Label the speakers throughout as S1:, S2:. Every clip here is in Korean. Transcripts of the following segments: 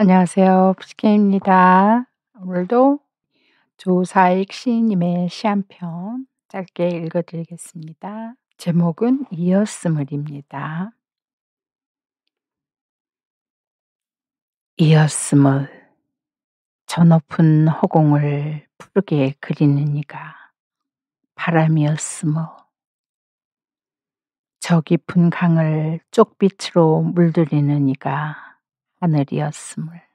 S1: 안녕하세요. 푸시케입니다. 오늘도 조사익 시인님의 시 한 편 짧게 읽어드리겠습니다. 제목은 이었음을입니다. 이었음을 저 높은 허공을 푸르게 그리는 이가 바람이었음을 저 깊은 강을 쪽빛으로 물들이는 이가 하늘이었음을.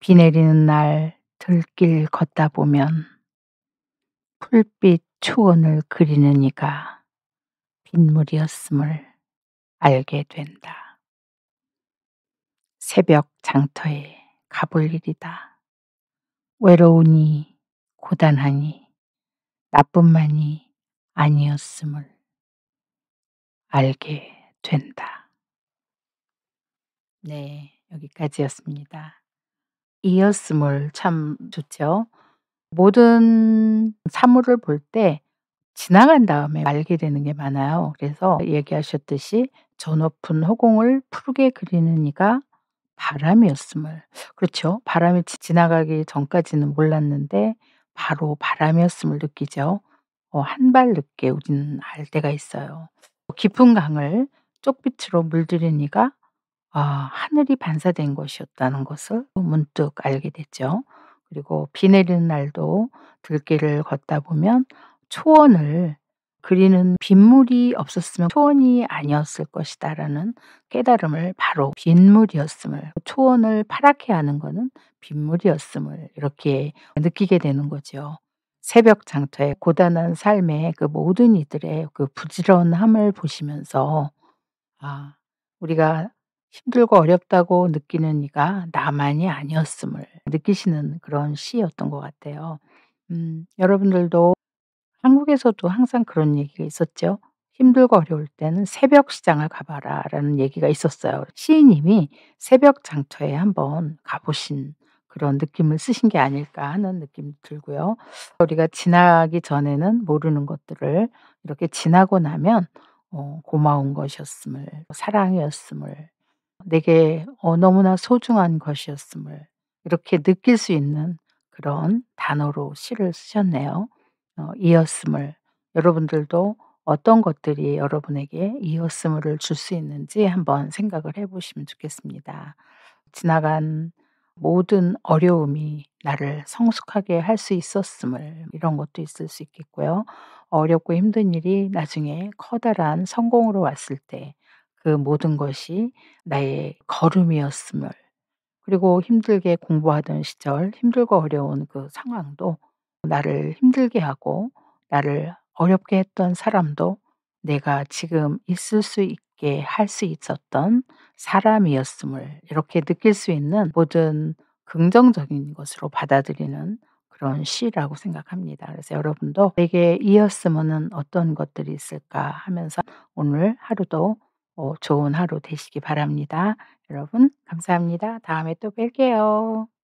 S1: 비 내리는 날 들길 걷다 보면 풀빛 초원을 그리는 이가 빗물이었음을 알게 된다. 새벽 장터에 가볼 일이다. 외로우니 고단하니 나뿐만이 아니었음을 알게 된다. 네, 여기까지였습니다. 이었음을 참 좋죠. 모든 사물을 볼 때 지나간 다음에 알게 되는 게 많아요. 그래서 얘기하셨듯이 저 높은 허공을 푸르게 그리는 이가 바람이었음을. 그렇죠. 바람이 지나가기 전까지는 몰랐는데 바로 바람이었음을 느끼죠. 어, 한발 늦게 우리는 알 때가 있어요. 깊은 강을 쪽빛으로 물들인 이가 아, 하늘이 반사된 것이었다는 것을 문득 알게 됐죠. 그리고 비 내리는 날도 들길을 걷다 보면 초원을 그리는 빗물이 없었으면 초원이 아니었을 것이다라는 깨달음을 바로 빗물이었음을 초원을 파랗게 하는 것은 빗물이었음을 이렇게 느끼게 되는 거죠. 새벽 장터의 고단한 삶의 그 모든 이들의 그 부지런함을 보시면서 아 우리가 힘들고 어렵다고 느끼는 이가 나만이 아니었음을 느끼시는 그런 시였던 것 같아요. 음 여러분들도 한국에서도 항상 그런 얘기가 있었죠. 힘들고 어려울 때는 "새벽 시장을 가 봐라."라는 얘기가 있었어요. 시인님이 새벽 장터에 한번 가 보신 그런 느낌을 쓰신 게 아닐까 하는 느낌이 들고요. 우리가 지나기 전에는 모르는 것들을 이렇게 지나고 나면 어, 고마운 것이었음을, 사랑이었음을 내게 어, 너무나 소중한 것이었음을 이렇게 느낄 수 있는 그런 단어로 시를 쓰셨네요. 어, 이었음을 여러분들도 어떤 것들이 여러분에게 이었음을 줄 수 있는지 한번 생각을 해보시면 좋겠습니다. 지나간 모든 어려움이 나를 성숙하게 할 수 있었음을 이런 것도 있을 수 있겠고요. 어렵고 힘든 일이 나중에 커다란 성공으로 왔을 때그 모든 것이 나의 걸음이었음을 그리고 힘들게 공부하던 시절 힘들고 어려운 그 상황도 나를 힘들게 하고 나를 어렵게 했던 사람도 내가 지금 있을 수 있게 할 수 있었던 사람이었음을 이렇게 느낄 수 있는 모든 긍정적인 것으로 받아들이는 그런 시라고 생각합니다. 그래서 여러분도 내게 이었으면 어떤 것들이 있을까 하면서 오늘 하루도 어, 좋은 하루 되시기 바랍니다. 여러분, 감사합니다. 다음에 또 뵐게요.